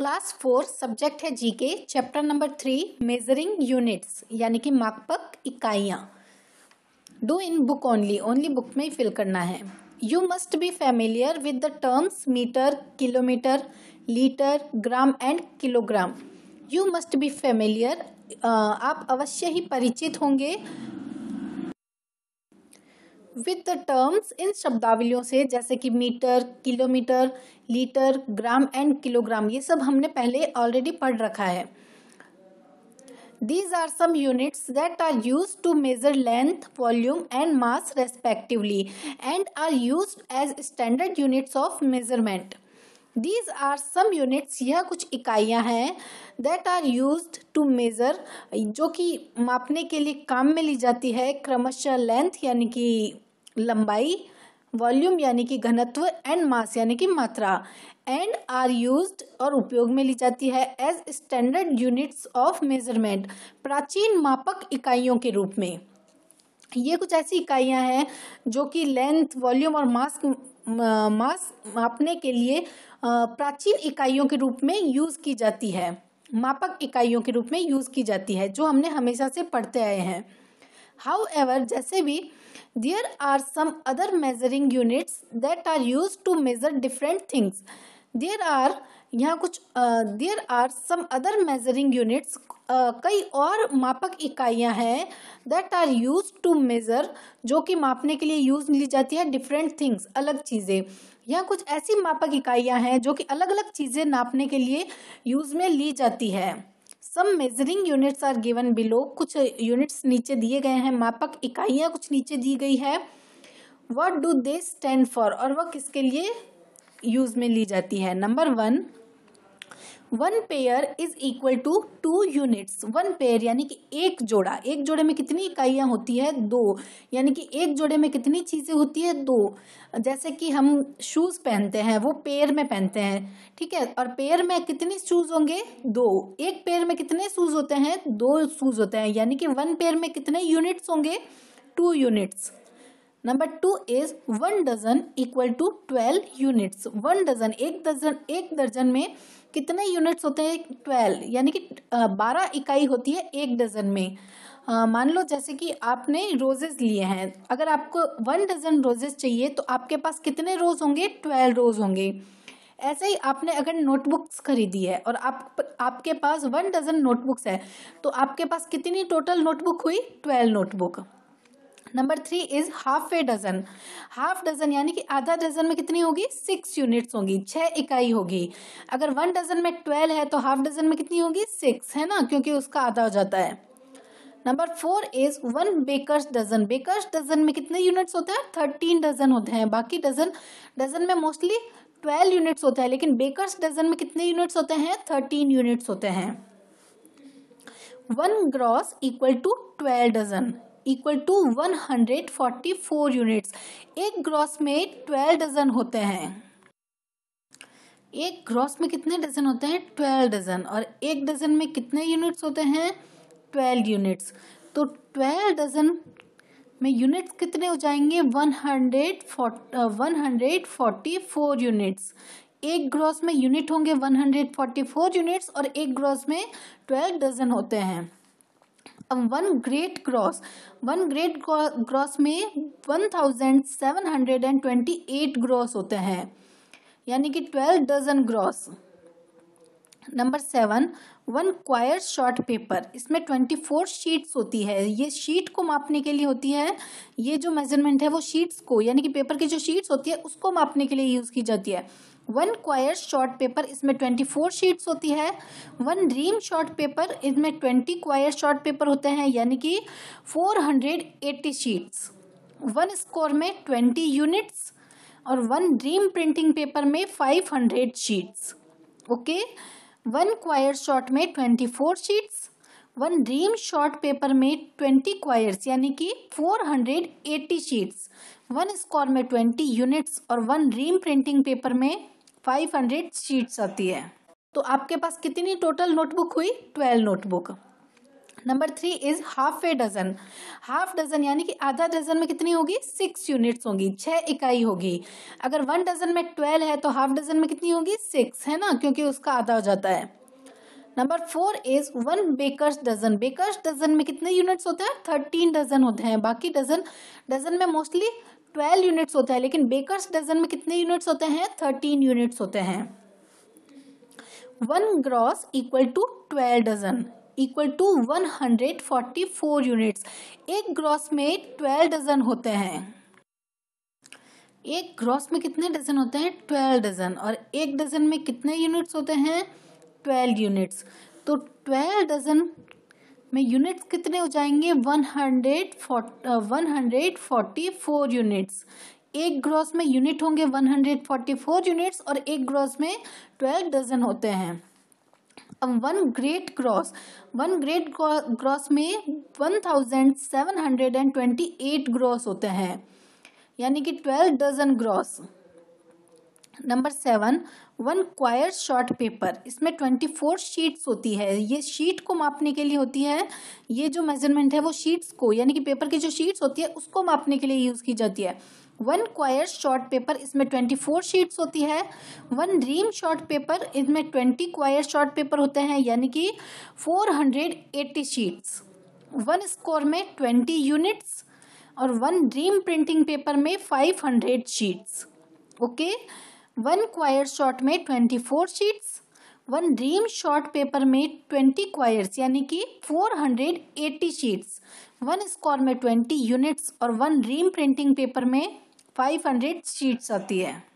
Class four subject है GK chapter number three measuring units यानी कि मापक इकाइयाँ do in book only only book में ही फिल करना है you must be familiar with the terms metre kilometre litre gram and kilogram you must be familiar आप अवश्य ही परिचित होंगे विद द टर्म्स इन शब्दावलियों से जैसे कि metre kilometre litre gram and kilogram ये सब हमने पहले ऑलरेडी पढ़ रखा है these are some units that are used to measure length volume and mass respectively and are used as standard units of measurement these are some units यह कुछ इकाइयाँ हैं that are used to measure जो कि मापने के लिए काम में ली जाती है क्रमशः लेंथ यानी कि लंबाई वॉल्यूम यानी कि घनत्व एंड मास यानी कि मात्रा एंड आर यूज और उपयोग में ली जाती है as standard units of measurement प्राचीन मापक इकाइयों के रूप में ये कुछ ऐसी इकाइयाँ हैं जो कि लेंथ वॉल्यूम और मास मास मापने के लिए प्राचीन इकाइयों के रूप में यूज़ की जाती है मापक इकाइयों के रूप में यूज़ की जाती है जो हमने हमेशा से पढ़ते आए हैं हाउ एवर जैसे भी there are some other measuring units that are used to measure different things there are यहाँ कुछ there are some other measuring units कई और मापक इकाइयाँ हैं that are used to measure जो कि मापने के लिए यूज़ ली जाती है डिफरेंट थिंग्स अलग चीज़ें यहाँ कुछ ऐसी मापक इकाइयाँ हैं जो कि अलग अलग चीज़ें नापने के लिए यूज़ में ली जाती है some measuring units are given below कुछ यूनिट्स नीचे दिए गए हैं मापक इकाइयाँ कुछ नीचे दी गई है what do they stand for और वह किसके लिए यूज में ली जाती है number one one pair is equal to two units one pair यानी कि एक जोड़ा एक जोड़े में कितनी इकाइयाँ होती है दो यानी कि एक जोड़े में कितनी चीज़ें होती है दो जैसे कि हम शूज़ पहनते हैं वो पेयर में पहनते हैं ठीक है और पेयर में कितने शूज़ होंगे दो एक पेयर में कितने शूज़ होते हैं दो शूज़ होते हैं यानी कि वन पेयर में कितने यूनिट्स होंगे two units number two is one dozen equal to twelve units one dozen एक दर्जन एक दर्जन में कितने यूनिट्स होते हैं ट्वेल्व यानी कि बारह इकाई होती है एक डजन में मान लो जैसे कि आपने रोजेज लिए हैं अगर आपको वन डजन रोजेज चाहिए तो आपके पास कितने रोज होंगे ट्वेल्व रोज होंगे ऐसे ही आपने अगर नोटबुक्स खरीदी है और आप आपके पास वन डजन नोटबुक्स है तो आपके पास कितनी टोटल नोटबुक हुई twelve notebook number three is half a dozen half dozen यानी कि आधा डजन में कितनी होगी सिक्स यूनिट्स होगी छः इकाई होगी अगर वन डजन में ट्वेल्व है तो हाफ डजन में कितनी होगी सिक्स है ना क्योंकि उसका आधा हो जाता है number four is one baker's dozen baker's dozen में कितने यूनिट्स होते हैं थर्टीन डजन होते हैं बाकी डजन डजन में मोस्टली ट्वेल्व यूनिट्स होते हैं लेकिन बेकर्स डजन में कितने यूनिट्स होते हैं थर्टीन यूनिट्स होते हैं one gross equal to twelve dozen equal to 144 units एक ग्रॉस में 12 डजन होते हैं एक ग्रॉस में कितने डजन होते हैं 12 डजन और एक डजन में कितने यूनिट्स होते हैं 12 यूनिट्स तो 12 डजन में यूनिट्स कितने हो जाएंगे 144 यूनिट्स uh, एक ग्रॉस में यूनिट होंगे 144 यूनिट्स और एक ग्रॉस में 12 डजन होते हैं one great cross one great gross में one thousand seven hundred and twenty eight gross होते हैं यानी कि twelve dozen gross number seven one quire short paper इसमें ट्वेंटी फोर शीट्स होती है ये शीट को मापने के लिए होती है ये जो मेजरमेंट है वो शीट्स को यानी कि पेपर की जो शीट्स होती है उसको मापने के लिए यूज़ की जाती है वन क्वायर शॉर्ट पेपर इसमें ट्वेंटी फोर शीट्स होती है वन ड्रीम शॉर्ट पेपर इसमें ट्वेंटी क्वायर शॉर्ट पेपर होते हैं यानी कि four hundred eighty sheets one score में ट्वेंटी यूनिट्स और वन ड्रीम प्रिंटिंग पेपर में five hundred sheets okay okay? One quire short में twenty four sheets one ream short paper में twenty quires यानी कि four hundred eighty sheets one square में twenty units और one ream printing paper में five hundred sheets आती है तो आपके पास कितनी टोटल नोटबुक हुई twelve notebook number three is half a dozen half dozen यानी कि आधा डजन में कितनी होगी सिक्स यूनिट्स होगी छः इकाई होगी अगर वन डजन में ट्वेल्व है तो हाफ डजन में कितनी होगी सिक्स है ना क्योंकि उसका आधा हो जाता है number four is one baker's dozen baker's dozen में कितने यूनिट्स होते हैं थर्टीन डजन होते हैं बाकी डजन डजन में मोस्टली ट्वेल्व यूनिट्स होते हैं लेकिन बेकर्स डजन में कितने यूनिट्स होते हैं थर्टीन यूनिट्स होते हैं one gross equal to twelve dozen equal to 144 units एक ग्रॉस में 12 डजन होते हैं एक ग्रॉस में कितने डजन होते हैं 12 डजन और एक डजन में कितने यूनिट्स होते हैं 12 यूनिट्स तो 12 डजन में यूनिट्स कितने हो जाएंगे 144 यूनिट्स uh, एक ग्रॉस में यूनिट होंगे 144 यूनिट्स और एक ग्रॉस में 12 डजन होते हैं अब one great cross one great cross में one thousand seven hundred and twenty eight gross होते हैं यानी कि twelve dozen gross number seven one quire short paper इसमें ट्वेंटी फोर शीट्स होती है ये शीट को मापने के लिए होती है ये जो मेजरमेंट है वो शीट्स को यानी कि पेपर की जो शीट्स होती है उसको मापने के लिए यूज़ की जाती है वन क्वायर शॉर्ट पेपर इसमें ट्वेंटी फोर शीट्स होती है वन ड्रीम शॉर्ट पेपर इसमें ट्वेंटी क्वायर शॉर्ट पेपर होते हैं यानी कि four hundred eighty sheets one score में ट्वेंटी यूनिट्स और वन ड्रीम प्रिंटिंग पेपर में five hundred sheets okay one quire short में twenty four sheets one ream short paper में ट्वेंटी क्वायर्स यानी कि four hundred eighty sheets one score में twenty units और one ream printing paper में five hundred sheets आती है